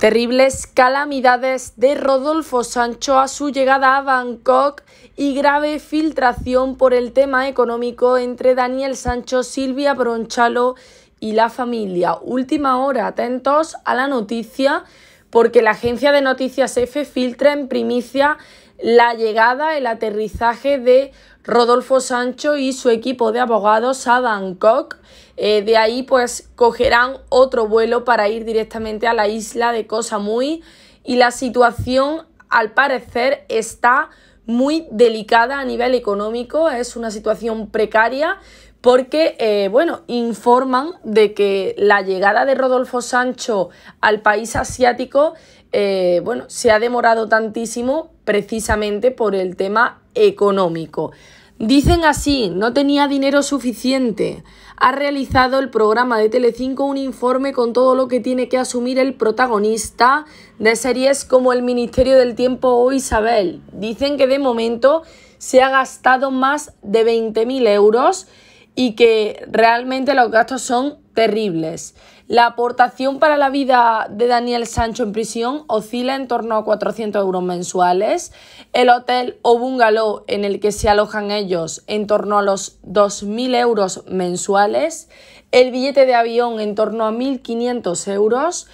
Terribles calamidades de Rodolfo Sancho a su llegada a Bangkok y grave filtración por el tema económico entre Daniel Sancho, Silvia Bronchalo y la familia. Última hora, atentos a la noticia porque la agencia de noticias F filtra en primicia la llegada, el aterrizaje de Rodolfo Sancho y su equipo de abogados a Bangkok. Eh, de ahí pues cogerán otro vuelo para ir directamente a la isla de Cosa Muy. y la situación al parecer está muy delicada a nivel económico, es una situación precaria porque, eh, bueno, informan de que la llegada de Rodolfo Sancho al país asiático, eh, bueno, se ha demorado tantísimo precisamente por el tema económico. Dicen así, no tenía dinero suficiente. Ha realizado el programa de Telecinco un informe con todo lo que tiene que asumir el protagonista de series como El Ministerio del Tiempo o Isabel. Dicen que de momento se ha gastado más de 20.000 euros y que realmente los gastos son terribles. La aportación para la vida de Daniel Sancho en prisión oscila en torno a 400 euros mensuales. El hotel o bungalow en el que se alojan ellos en torno a los 2.000 euros mensuales. El billete de avión en torno a 1.500 euros.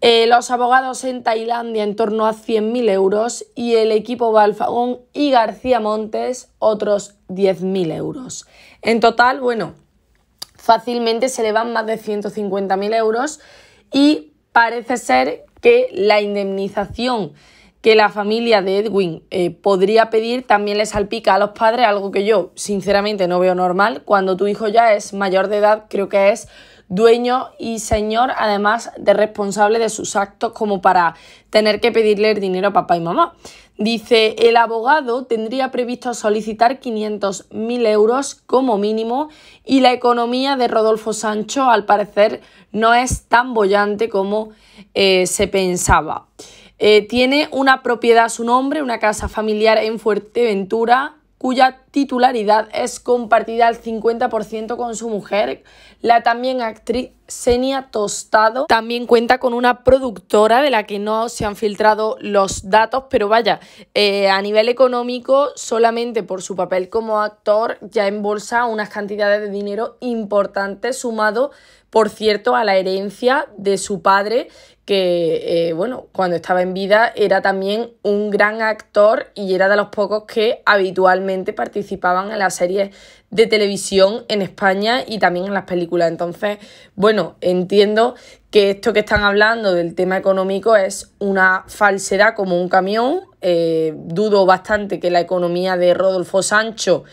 Eh, los abogados en Tailandia en torno a 100.000 euros y el equipo Balfagón y García Montes otros 10.000 euros. En total, bueno, fácilmente se elevan más de 150.000 euros y parece ser que la indemnización que la familia de Edwin eh, podría pedir también le salpica a los padres, algo que yo sinceramente no veo normal. Cuando tu hijo ya es mayor de edad, creo que es dueño y señor, además de responsable de sus actos, como para tener que pedirle dinero a papá y mamá. Dice, el abogado tendría previsto solicitar 500.000 euros como mínimo y la economía de Rodolfo Sancho al parecer no es tan bollante como eh, se pensaba. Eh, tiene una propiedad a su nombre, una casa familiar en Fuerteventura, cuya titularidad es compartida al 50% con su mujer, la también actriz Senia Tostado. También cuenta con una productora de la que no se han filtrado los datos, pero vaya, eh, a nivel económico, solamente por su papel como actor ya embolsa unas cantidades de dinero importantes, sumado, por cierto, a la herencia de su padre, que, eh, bueno, cuando estaba en vida era también un gran actor y era de los pocos que habitualmente participaba participaban en las series de televisión en España y también en las películas. Entonces, bueno, entiendo que esto que están hablando del tema económico es una falsedad como un camión. Eh, dudo bastante que la economía de Rodolfo Sancho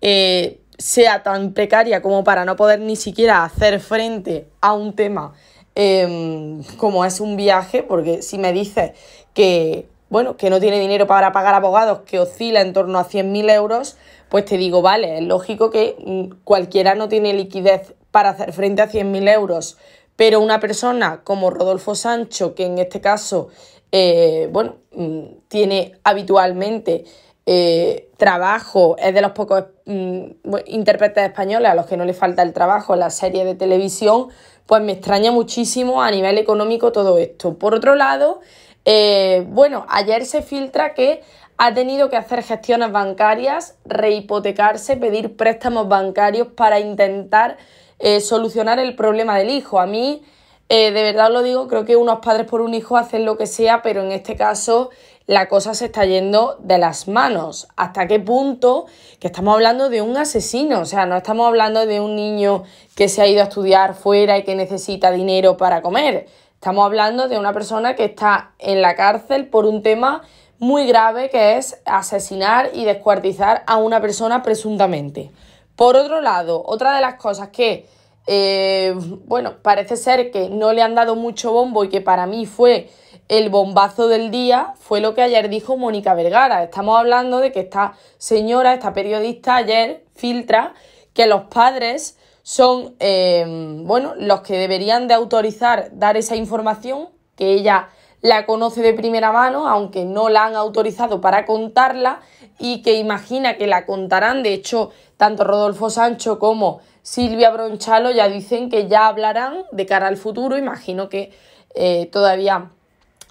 eh, sea tan precaria como para no poder ni siquiera hacer frente a un tema em, como es un viaje, porque si me dices que bueno, que no tiene dinero para pagar abogados, que oscila en torno a 100.000 euros, pues te digo, vale, es lógico que mm, cualquiera no tiene liquidez para hacer frente a 100.000 euros, pero una persona como Rodolfo Sancho, que en este caso, eh, bueno, mm, tiene habitualmente eh, trabajo, es de los pocos mm, intérpretes españoles a los que no le falta el trabajo en la serie de televisión, pues me extraña muchísimo a nivel económico todo esto. Por otro lado, eh, bueno, ayer se filtra que ha tenido que hacer gestiones bancarias, rehipotecarse, pedir préstamos bancarios para intentar eh, solucionar el problema del hijo. A mí, eh, de verdad lo digo, creo que unos padres por un hijo hacen lo que sea, pero en este caso la cosa se está yendo de las manos. ¿Hasta qué punto? Que estamos hablando de un asesino, o sea, no estamos hablando de un niño que se ha ido a estudiar fuera y que necesita dinero para comer. Estamos hablando de una persona que está en la cárcel por un tema muy grave que es asesinar y descuartizar a una persona presuntamente. Por otro lado, otra de las cosas que, eh, bueno, parece ser que no le han dado mucho bombo y que para mí fue el bombazo del día, fue lo que ayer dijo Mónica Vergara. Estamos hablando de que esta señora, esta periodista, ayer filtra que los padres son em, bueno, los que deberían de autorizar dar esa información, que ella la conoce de primera mano, aunque no la han autorizado para contarla, y que imagina que la contarán. De hecho, tanto Rodolfo Sancho como Silvia Bronchalo ya dicen que ya hablarán de cara al futuro. Imagino que eh, todavía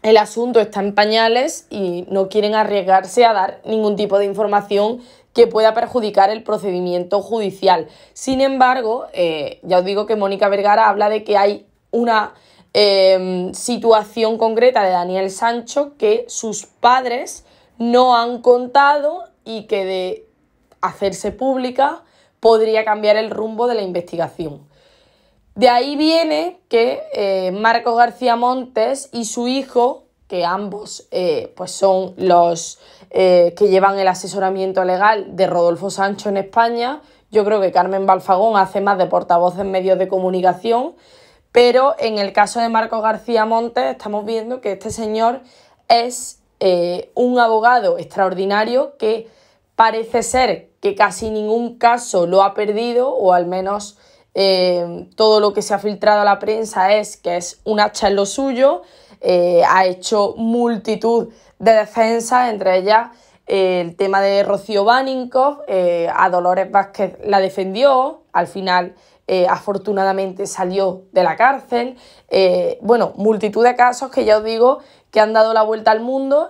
el asunto está en pañales y no quieren arriesgarse a dar ningún tipo de información que pueda perjudicar el procedimiento judicial. Sin embargo, eh, ya os digo que Mónica Vergara habla de que hay una em, situación concreta de Daniel Sancho que sus padres no han contado y que de hacerse pública podría cambiar el rumbo de la investigación. De ahí viene que eh, Marcos García Montes y su hijo que ambos eh, pues son los eh, que llevan el asesoramiento legal de Rodolfo Sancho en España. Yo creo que Carmen Balfagón hace más de portavoz en medios de comunicación, pero en el caso de Marco García Montes estamos viendo que este señor es eh, un abogado extraordinario que parece ser que casi ningún caso lo ha perdido o al menos todo lo que se ha filtrado a la prensa es que es un hacha en lo suyo eh, ha hecho multitud de defensas, entre ellas eh, el tema de Rocío Baninkoff, eh, a Dolores Vázquez la defendió, al final afortunadamente salió de la cárcel, bueno, multitud de casos que ya os digo que han dado la vuelta al mundo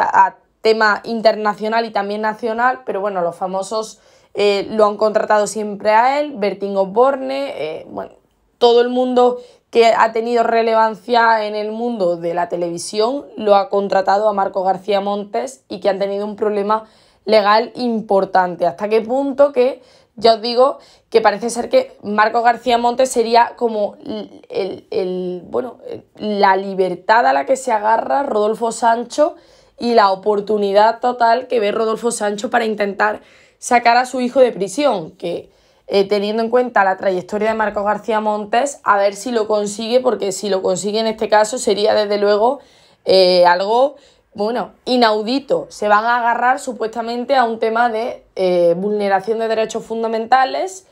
a tema internacional y también nacional, pero bueno, los famosos... lo han contratado siempre a él, Bertín Osborne, bueno, todo el mundo que ha tenido relevancia en el mundo de la televisión, lo ha contratado a Marco García Montes y que han tenido un problema legal importante. ¿Hasta qué punto que ya os digo que parece ser que Marco García Montes sería como el, bueno, la libertad a la que se agarra Rodolfo Sancho y la oportunidad total que ve Rodolfo Sancho para intentar sacar a su hijo de prisión, que eh, teniendo en cuenta la trayectoria de Marcos García Montes, a ver si lo consigue, porque si lo consigue en este caso sería desde luego eh, algo, bueno, inaudito. Se van a agarrar supuestamente a un tema de eh, vulneración de derechos fundamentales.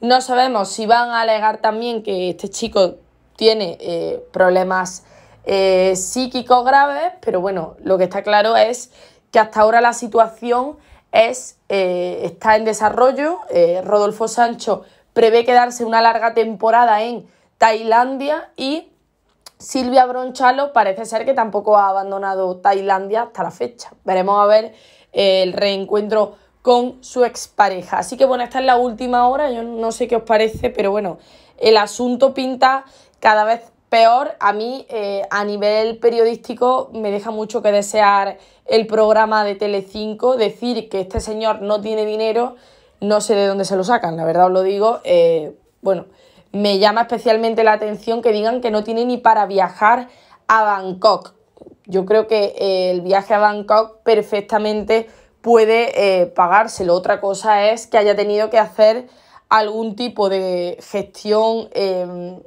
No sabemos si van a alegar también que este chico tiene problemas psíquicos graves, pero bueno, lo que está claro es que hasta ahora la situación es, eh, está en desarrollo. Eh, Rodolfo Sancho prevé quedarse una larga temporada en Tailandia y Silvia Bronchalo parece ser que tampoco ha abandonado Tailandia hasta la fecha. Veremos a ver eh, el reencuentro con su expareja. Así que bueno, esta es la última hora, yo no sé qué os parece, pero bueno, el asunto pinta cada vez peor, a mí eh, a nivel periodístico me deja mucho que desear el programa de Telecinco, decir que este señor no tiene dinero, no sé de dónde se lo sacan, la verdad os lo digo, eh, bueno, me llama especialmente la atención que digan que no tiene ni para viajar a Bangkok. Yo creo que eh, el viaje a Bangkok perfectamente puede pagárselo. Otra cosa es que haya tenido que hacer algún tipo de gestión em,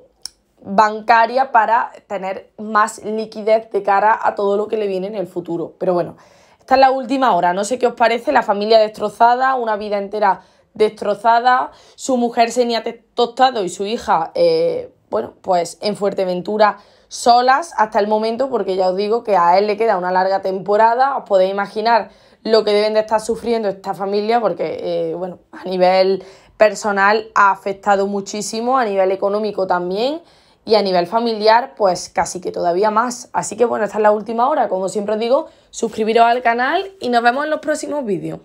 bancaria para tener más liquidez de cara a todo lo que le viene en el futuro. Pero bueno, esta es la última hora. No sé qué os parece, la familia destrozada, una vida entera destrozada, su mujer se ha Tostado y su hija, eh, bueno, pues en Fuerteventura solas hasta el momento, porque ya os digo que a él le queda una larga temporada, os podéis imaginar lo que deben de estar sufriendo esta familia, porque, eh, bueno, a nivel personal ha afectado muchísimo, a nivel económico también, y a nivel familiar, pues casi que todavía más. Así que bueno, esta es la última hora, como siempre os digo, suscribiros al canal y nos vemos en los próximos vídeos.